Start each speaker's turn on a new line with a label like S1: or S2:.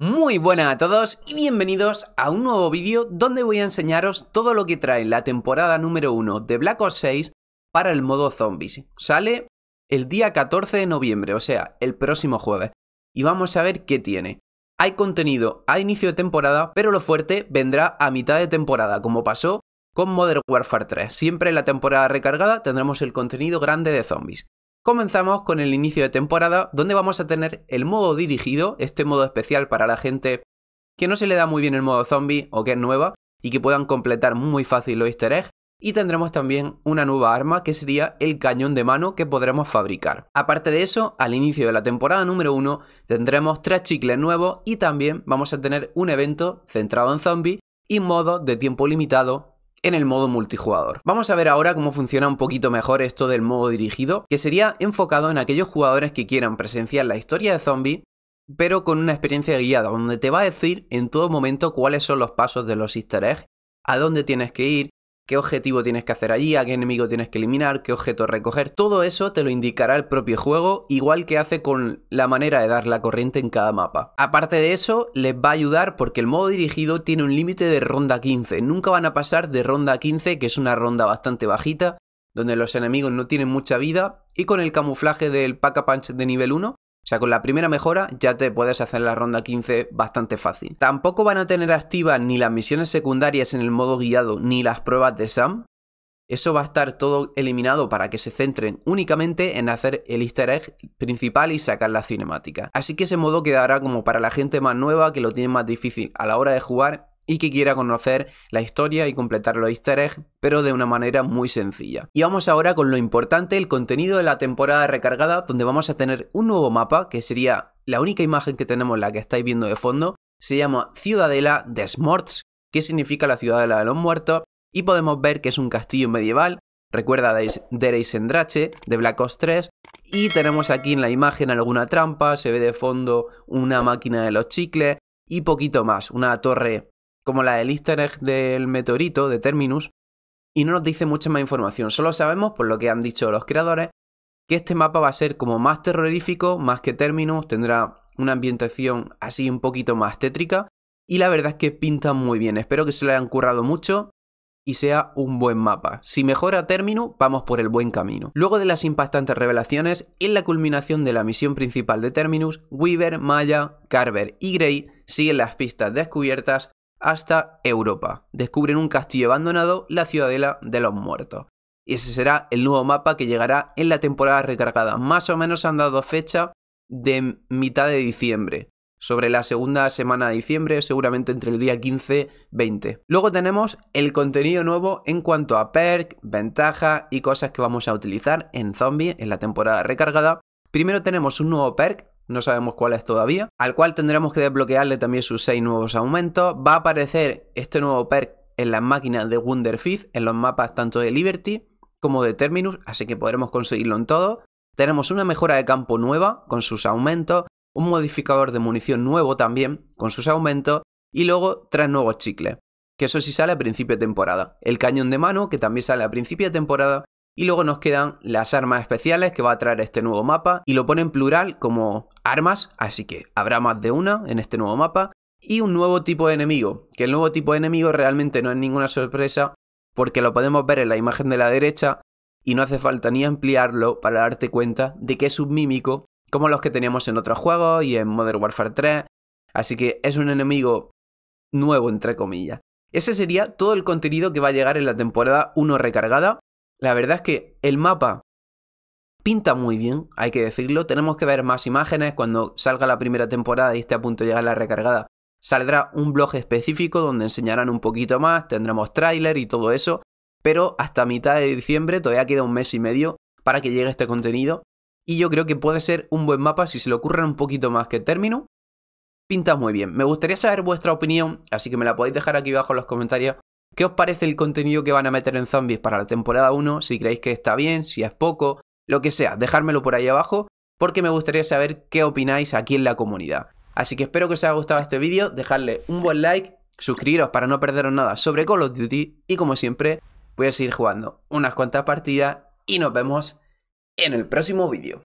S1: Muy buenas a todos y bienvenidos a un nuevo vídeo donde voy a enseñaros todo lo que trae la temporada número 1 de Black Ops 6 para el modo zombies. Sale el día 14 de noviembre, o sea, el próximo jueves. Y vamos a ver qué tiene. Hay contenido a inicio de temporada, pero lo fuerte vendrá a mitad de temporada, como pasó con Modern Warfare 3. Siempre en la temporada recargada tendremos el contenido grande de zombies comenzamos con el inicio de temporada donde vamos a tener el modo dirigido, este modo especial para la gente que no se le da muy bien el modo zombie o que es nueva y que puedan completar muy fácil los easter eggs. Y tendremos también una nueva arma que sería el cañón de mano que podremos fabricar. Aparte de eso, al inicio de la temporada número 1 tendremos tres chicles nuevos y también vamos a tener un evento centrado en zombie y modo de tiempo limitado en el modo multijugador. Vamos a ver ahora cómo funciona un poquito mejor esto del modo dirigido, que sería enfocado en aquellos jugadores que quieran presenciar la historia de zombie pero con una experiencia guiada, donde te va a decir en todo momento cuáles son los pasos de los easter eggs, a dónde tienes que ir, qué objetivo tienes que hacer allí, a qué enemigo tienes que eliminar, qué objeto recoger. Todo eso te lo indicará el propio juego, igual que hace con la manera de dar la corriente en cada mapa. Aparte de eso, les va a ayudar porque el modo dirigido tiene un límite de ronda 15. Nunca van a pasar de ronda 15, que es una ronda bastante bajita, donde los enemigos no tienen mucha vida, y con el camuflaje del Pack-a-Punch de nivel 1, o sea, con la primera mejora ya te puedes hacer la ronda 15 bastante fácil. Tampoco van a tener activas ni las misiones secundarias en el modo guiado ni las pruebas de SAM. Eso va a estar todo eliminado para que se centren únicamente en hacer el easter egg principal y sacar la cinemática. Así que ese modo quedará como para la gente más nueva que lo tiene más difícil a la hora de jugar y que quiera conocer la historia y completar los easter eggs, pero de una manera muy sencilla. Y vamos ahora con lo importante, el contenido de la temporada recargada, donde vamos a tener un nuevo mapa, que sería la única imagen que tenemos, la que estáis viendo de fondo, se llama Ciudadela de Smorts, que significa la Ciudadela de los Muertos, y podemos ver que es un castillo medieval, recuerda de Endrache, de Black Ops 3, y tenemos aquí en la imagen alguna trampa, se ve de fondo una máquina de los chicles, y poquito más, una torre como la del easter egg del meteorito de Terminus, y no nos dice mucha más información. Solo sabemos, por lo que han dicho los creadores, que este mapa va a ser como más terrorífico, más que Terminus, tendrá una ambientación así un poquito más tétrica, y la verdad es que pinta muy bien. Espero que se lo hayan currado mucho y sea un buen mapa. Si mejora Terminus vamos por el buen camino. Luego de las impactantes revelaciones, en la culminación de la misión principal de Terminus, Weaver, Maya, Carver y Gray siguen las pistas descubiertas hasta Europa. Descubren un castillo abandonado, la ciudadela de los muertos. Y ese será el nuevo mapa que llegará en la temporada recargada. Más o menos han dado fecha de mitad de diciembre. Sobre la segunda semana de diciembre, seguramente entre el día 15-20. Luego tenemos el contenido nuevo en cuanto a perk, ventaja y cosas que vamos a utilizar en Zombie en la temporada recargada. Primero tenemos un nuevo perk no sabemos cuál es todavía, al cual tendremos que desbloquearle también sus 6 nuevos aumentos. Va a aparecer este nuevo perk en las máquinas de feed en los mapas tanto de Liberty como de Terminus, así que podremos conseguirlo en todo. Tenemos una mejora de campo nueva con sus aumentos, un modificador de munición nuevo también con sus aumentos y luego tres nuevos chicles, que eso sí sale a principio de temporada. El cañón de mano, que también sale a principio de temporada, y luego nos quedan las armas especiales que va a traer este nuevo mapa y lo pone en plural como armas, así que habrá más de una en este nuevo mapa. Y un nuevo tipo de enemigo, que el nuevo tipo de enemigo realmente no es ninguna sorpresa porque lo podemos ver en la imagen de la derecha y no hace falta ni ampliarlo para darte cuenta de que es un mímico como los que teníamos en otros juegos y en Modern Warfare 3. Así que es un enemigo nuevo, entre comillas. Ese sería todo el contenido que va a llegar en la temporada 1 recargada. La verdad es que el mapa pinta muy bien, hay que decirlo. Tenemos que ver más imágenes cuando salga la primera temporada y esté a punto de llegar la recargada. Saldrá un blog específico donde enseñarán un poquito más, tendremos tráiler y todo eso, pero hasta mitad de diciembre todavía queda un mes y medio para que llegue este contenido y yo creo que puede ser un buen mapa si se le ocurren un poquito más que término. Pinta muy bien. Me gustaría saber vuestra opinión, así que me la podéis dejar aquí abajo en los comentarios ¿Qué os parece el contenido que van a meter en zombies para la temporada 1? Si creéis que está bien, si es poco, lo que sea, dejármelo por ahí abajo porque me gustaría saber qué opináis aquí en la comunidad. Así que espero que os haya gustado este vídeo, dejarle un buen like, suscribiros para no perderos nada sobre Call of Duty y como siempre voy a seguir jugando unas cuantas partidas y nos vemos en el próximo vídeo.